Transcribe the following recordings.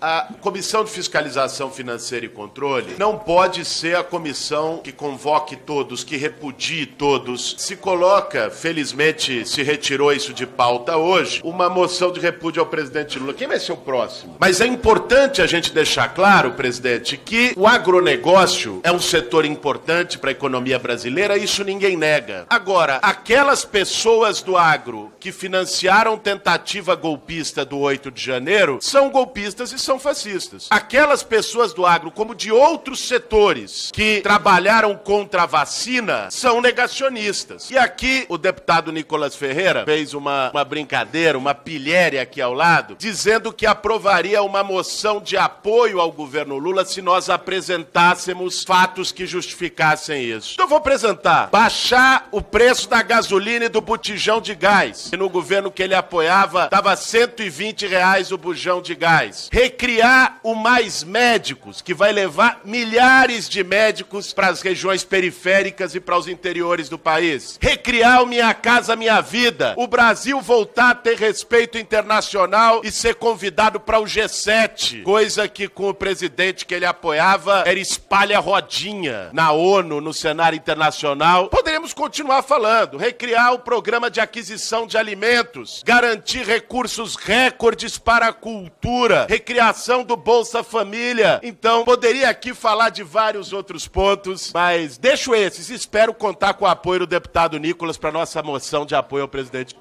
A Comissão de Fiscalização Financeira e Controle não pode ser a comissão que convoque todos, que repudie todos. Se coloca, felizmente se retirou isso de pauta hoje, uma moção de repúdio ao presidente Lula. Quem vai ser o próximo? Mas é importante a gente deixar claro, presidente, que o agronegócio é um setor importante para a economia brasileira, isso ninguém nega. Agora, aquelas pessoas do agro que financiaram tentativa golpista do 8 de janeiro são golpistas e são são fascistas. Aquelas pessoas do agro, como de outros setores que trabalharam contra a vacina, são negacionistas. E aqui o deputado Nicolas Ferreira fez uma, uma brincadeira, uma pilhéria aqui ao lado, dizendo que aprovaria uma moção de apoio ao governo Lula se nós apresentássemos fatos que justificassem isso. Então eu vou apresentar. Baixar o preço da gasolina e do botijão de gás. E no governo que ele apoiava, estava 120 reais o bujão de gás criar o Mais Médicos, que vai levar milhares de médicos para as regiões periféricas e para os interiores do país. Recriar o Minha Casa Minha Vida. O Brasil voltar a ter respeito internacional e ser convidado para o G7, coisa que com o presidente que ele apoiava era espalha-rodinha na ONU, no cenário internacional. Poderíamos continuar falando. Recriar o programa de aquisição de alimentos, garantir recursos recordes para a cultura, recriar ação do Bolsa Família. Então, poderia aqui falar de vários outros pontos, mas deixo esses. Espero contar com o apoio do deputado Nicolas para nossa moção de apoio ao presidente.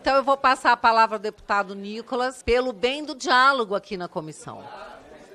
Então, eu vou passar a palavra ao deputado Nicolas pelo bem do diálogo aqui na comissão.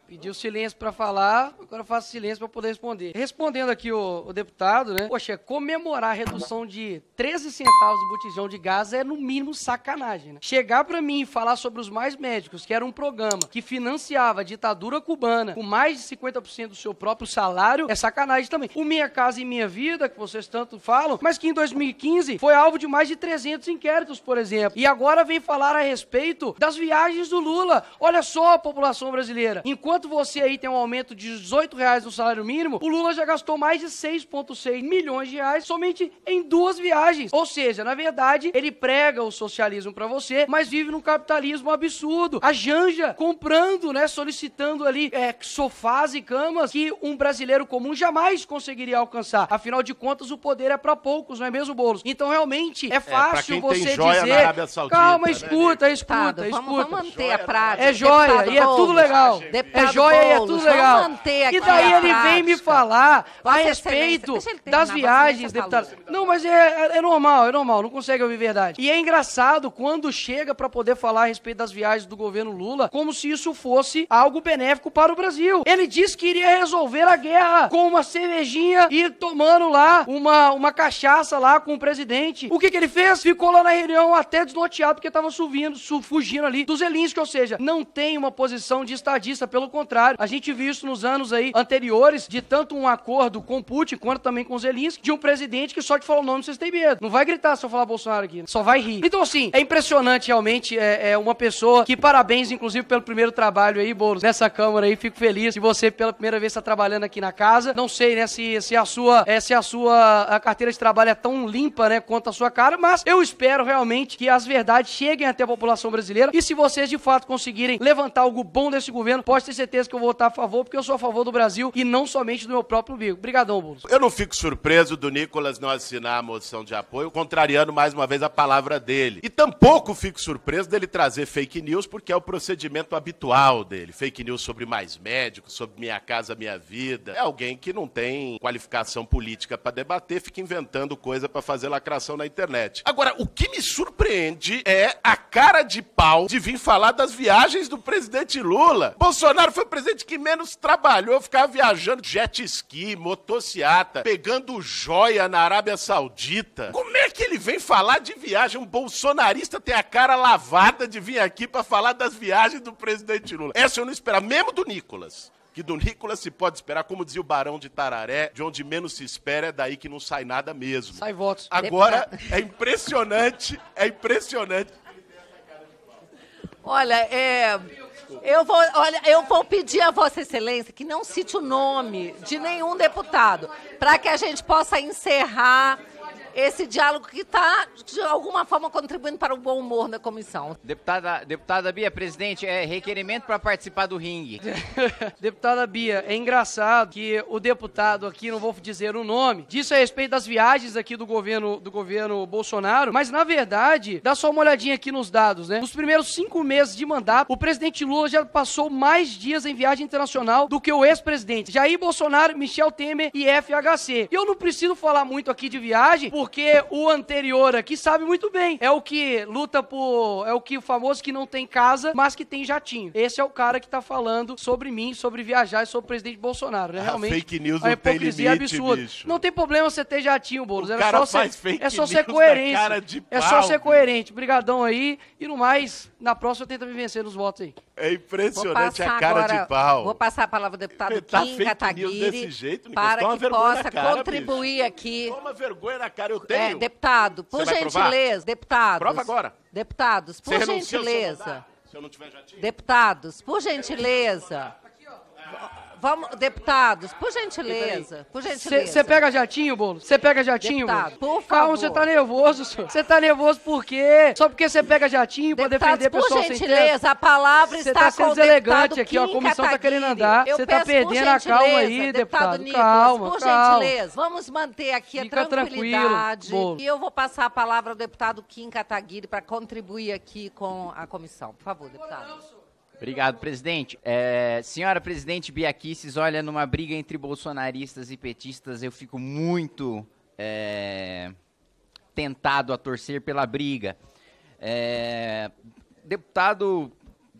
Pediu silêncio para falar, agora eu faço silêncio para poder responder. Respondendo aqui o, o, deputado, né? Poxa, comemorar a redução de 13 centavos do botijão de gás é no mínimo sacanagem, né? Chegar para mim e falar sobre os mais médicos, que era um programa que financiava a ditadura cubana com mais de 50% do seu próprio salário, é sacanagem também. O Minha Casa e Minha Vida, que vocês tanto falam, mas que em 2015 foi alvo de mais de 300 inquéritos, por exemplo. E agora vem falar a respeito das viagens do Lula. Olha só a população brasileira. Enquanto Enquanto você aí tem um aumento de 18 reais no salário mínimo, o Lula já gastou mais de 6,6 milhões de reais somente em duas viagens. Ou seja, na verdade, ele prega o socialismo para você, mas vive num capitalismo absurdo. A Janja comprando, né, solicitando ali é, sofás e camas que um brasileiro comum jamais conseguiria alcançar. Afinal de contas, o poder é para poucos, não é mesmo, Bolos? Então, realmente, é, é fácil é, você dizer... Saudita, Calma, escuta, né? escuta, escuta. Vamos, escuta. vamos manter joia a prática. É joia, e é tudo legal. Deputado, joia é e é tudo legal. E daí ele prática. vem me falar a respeito das viagens, deputado. Não, mas é, é, é, normal, é normal, não consegue ouvir verdade. E é engraçado quando chega para poder falar a respeito das viagens do governo Lula, como se isso fosse algo benéfico para o Brasil. Ele disse que iria resolver a guerra com uma cervejinha e tomando lá uma, uma cachaça lá com o presidente. O que, que ele fez? Ficou lá na reunião até desnorteado porque estava subindo, su, fugindo ali do que ou seja, não tem uma posição de estadista, pelo contrário, a gente viu isso nos anos aí anteriores, de tanto um acordo com Putin quanto também com Zelensky, de um presidente que só te fala o nome vocês têm medo. Não vai gritar se eu falar Bolsonaro aqui, só vai rir. Então, assim, é impressionante realmente. É, é uma pessoa que parabéns, inclusive, pelo primeiro trabalho aí, Boulos, nessa Câmara aí. Fico feliz de você pela primeira vez estar tá trabalhando aqui na casa. Não sei, né, se, se a sua, é, se a sua a carteira de trabalho é tão limpa, né, quanto a sua cara, mas eu espero realmente que as verdades cheguem até a população brasileira e se vocês de fato conseguirem levantar algo bom desse governo, pode ter certeza certeza que eu vou votar a favor, porque eu sou a favor do Brasil e não somente do meu próprio umbigo. Obrigadão, Boulos. Eu não fico surpreso do Nicolas não assinar a moção de apoio, contrariando mais uma vez a palavra dele. E tampouco fico surpreso dele trazer fake news, porque é o procedimento habitual dele. Fake news sobre mais médicos, sobre minha casa, minha vida. É alguém que não tem qualificação política para debater, fica inventando coisa para fazer lacração na internet. Agora, o que me surpreende é a cara de pau de vir falar das viagens do presidente Lula. Bolsonaro foi o presidente que menos trabalhou, ficava viajando jet ski, motociata, pegando joia na Arábia Saudita. Como é que ele vem falar de viagem? Um bolsonarista tem a cara lavada de vir aqui para falar das viagens do presidente Lula. Essa eu não esperava, mesmo do Nicolas que do Nicolas se pode esperar, como dizia o Barão de Tararé, de onde menos se espera é daí que não sai nada mesmo. Sai votos. Agora, é impressionante, é impressionante Olha, é, eu vou, olha, eu vou pedir a Vossa Excelência que não cite o nome de nenhum deputado, para que a gente possa encerrar esse diálogo que está, de alguma forma, contribuindo para o bom humor da comissão. Deputada, deputada Bia, presidente, é requerimento para participar do ringue. deputada Bia, é engraçado que o deputado aqui, não vou dizer o nome, disse a respeito das viagens aqui do governo, do governo Bolsonaro, mas na verdade, dá só uma olhadinha aqui nos dados, né? Nos primeiros cinco meses de mandato, o presidente Lula já passou mais dias em viagem internacional do que o ex-presidente Jair Bolsonaro, Michel Temer e FHC. Eu não preciso falar muito aqui de viagem, porque porque o anterior aqui sabe muito bem. É o que luta por. É o que o famoso que não tem casa, mas que tem jatinho. Esse é o cara que tá falando sobre mim, sobre viajar e sobre o presidente Bolsonaro, né? Ah, Realmente. A fake news a hipocrisia tem limite, é absurda. Bicho. Não tem problema você ter jatinho, Boulos. só ser, é só ser coerente. é só ser coerente. Brigadão aí. E no mais, na próxima tenta me vencer nos votos aí. É impressionante a cara agora, de pau. Vou passar a palavra ao deputado tá Kim Kataguiri para que possa cara, contribuir bicho. aqui. Toma vergonha na cara, eu é, tenho. É, deputado, por gentileza, deputados. Prova agora. Deputados, por gentileza. Se eu não tiver jatinho. Deputados, por gentileza. Aqui, ó. Vamos, deputados, por gentileza, por gentileza. Você pega jatinho, bolo? Você pega jatinho, Deputado, bolo? por Calma, você tá nervoso, senhor. Você tá nervoso por quê? Só porque você pega jatinho pra defender por pessoal sem gentileza, a palavra Você está tá sendo o deselegante aqui, ó. A comissão tá querendo andar. Você tá perdendo a calma aí, deputado. Nicolas, Calma, por calma. gentileza, vamos manter aqui Fica a tranquilidade. Bolo. e eu vou passar a palavra ao deputado Kim Kataguiri para contribuir aqui com a comissão. Por favor, deputado. Obrigado, presidente. É, senhora presidente Biaquisses, olha, numa briga entre bolsonaristas e petistas, eu fico muito é, tentado a torcer pela briga. É, deputado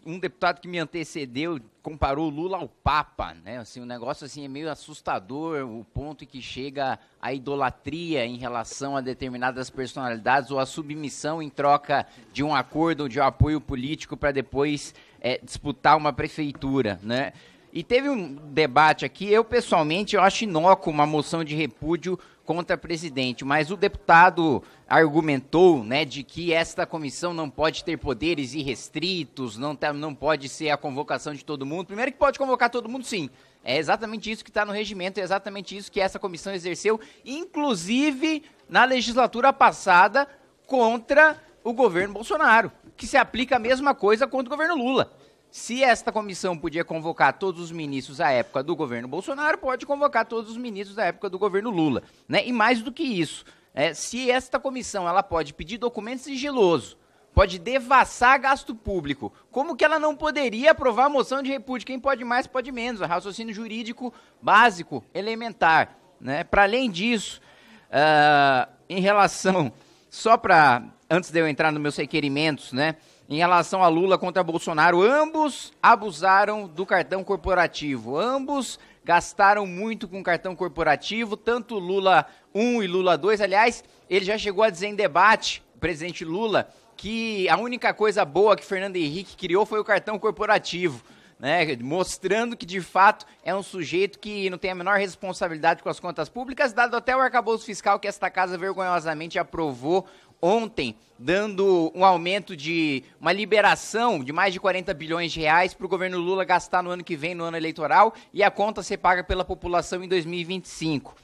um deputado que me antecedeu comparou o Lula ao Papa, né? Assim, um negócio assim é meio assustador, o ponto em que chega a idolatria em relação a determinadas personalidades ou a submissão em troca de um acordo ou de um apoio político para depois é, disputar uma prefeitura, né? E teve um debate aqui, eu pessoalmente eu acho inócuo uma moção de repúdio contra presidente, mas o deputado argumentou, né, de que esta comissão não pode ter poderes irrestritos, não, tá, não pode ser a convocação de todo mundo. Primeiro que pode convocar todo mundo, sim. É exatamente isso que está no regimento, é exatamente isso que essa comissão exerceu, inclusive na legislatura passada contra o governo Bolsonaro, que se aplica a mesma coisa contra o governo Lula. Se esta comissão podia convocar todos os ministros à época do governo Bolsonaro, pode convocar todos os ministros da época do governo Lula, né? E mais do que isso, é, se esta comissão ela pode pedir documento sigiloso, pode devassar gasto público. Como que ela não poderia aprovar a moção de repúdio? Quem pode mais, pode menos. O raciocínio jurídico básico, elementar. Né? Para além disso, uh, em relação, só para, antes de eu entrar nos meus requerimentos, né? em relação a Lula contra Bolsonaro. Ambos abusaram do cartão corporativo. Ambos gastaram muito com cartão corporativo, tanto Lula 1 e Lula 2. Aliás, ele já chegou a dizer em debate, presidente Lula, que a única coisa boa que Fernando Henrique criou foi o cartão corporativo. Né, mostrando que de fato é um sujeito que não tem a menor responsabilidade com as contas públicas, dado até o arcabouço fiscal que esta casa vergonhosamente aprovou ontem dando um aumento de uma liberação de mais de 40 bilhões de reais para o governo Lula gastar no ano que vem, no ano eleitoral, e a conta ser paga pela população em 2025.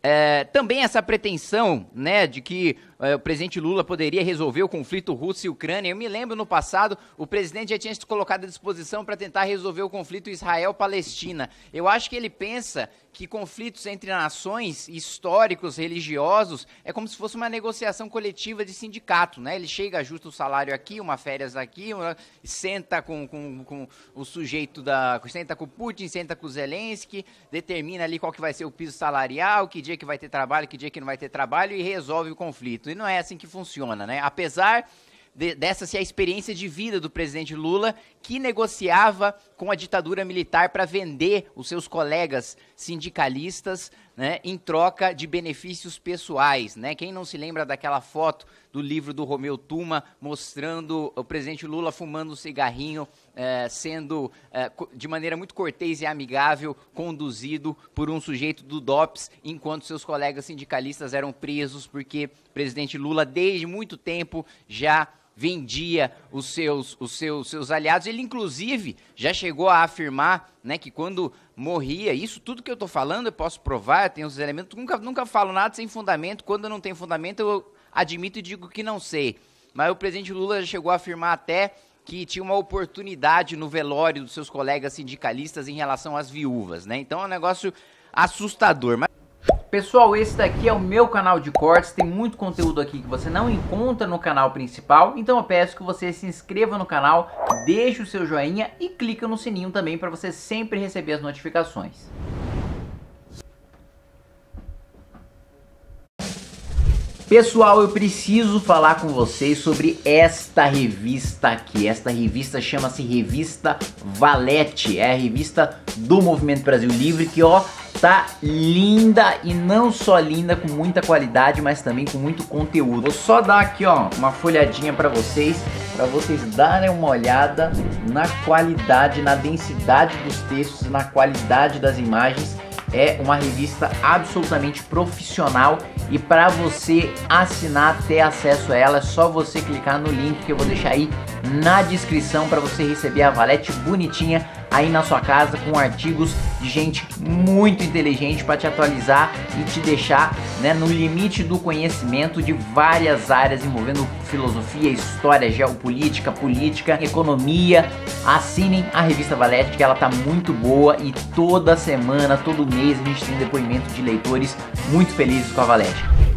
É, também essa pretensão né, de que é, o presidente Lula poderia resolver o conflito Rússia e Ucrânia. Eu me lembro no passado, o presidente já tinha se colocado à disposição para tentar resolver o conflito Israel-Palestina. Eu acho que ele pensa que conflitos entre nações, históricos, religiosos, é como se fosse uma negociação coletiva de sindicato. Né? Ele chega, ajusta o salário aqui, uma férias aqui, uma, senta com, com, com o sujeito da. senta com Putin, senta com Zelensky, determina ali qual que vai ser o piso salarial, que dia que vai ter trabalho, que dia que não vai ter trabalho e resolve o conflito. E não é assim que funciona, né? Apesar de, dessa ser a experiência de vida do presidente Lula, que negociava com a ditadura militar para vender os seus colegas sindicalistas né, em troca de benefícios pessoais, né? Quem não se lembra daquela foto do livro do Romeu Tuma mostrando o presidente Lula fumando um cigarrinho, eh, sendo eh, de maneira muito cortês e amigável conduzido por um sujeito do DOPS, enquanto seus colegas sindicalistas eram presos porque o presidente Lula desde muito tempo já vendia os seus, os seus, seus aliados. Ele, inclusive, já chegou a afirmar né, que quando morria, isso tudo que eu estou falando, eu posso provar, tem os elementos, nunca, nunca falo nada sem fundamento. Quando não tem fundamento, eu admito e digo que não sei. Mas o presidente Lula já chegou a afirmar até que tinha uma oportunidade no velório dos seus colegas sindicalistas em relação às viúvas, né? Então é um negócio assustador. Mas Pessoal, esse daqui é o meu canal de cortes, tem muito conteúdo aqui que você não encontra no canal principal, então eu peço que você se inscreva no canal, deixe o seu joinha e clica no sininho também para você sempre receber as notificações. Pessoal, eu preciso falar com vocês sobre esta revista aqui. Esta revista chama-se Revista Valete. É a revista do Movimento Brasil Livre que, ó, tá linda e não só linda com muita qualidade, mas também com muito conteúdo. Vou só dar aqui ó, uma folhadinha para vocês, para vocês darem uma olhada na qualidade, na densidade dos textos, na qualidade das imagens. É uma revista absolutamente profissional e para você assinar, ter acesso a ela, é só você clicar no link que eu vou deixar aí na descrição para você receber a valete bonitinha aí na sua casa com artigos de gente muito inteligente para te atualizar e te deixar né, no limite do conhecimento de várias áreas envolvendo filosofia, história, geopolítica, política, economia. Assinem a revista Valete que ela tá muito boa e toda semana, todo mês a gente tem depoimento de leitores muito felizes com a Valete.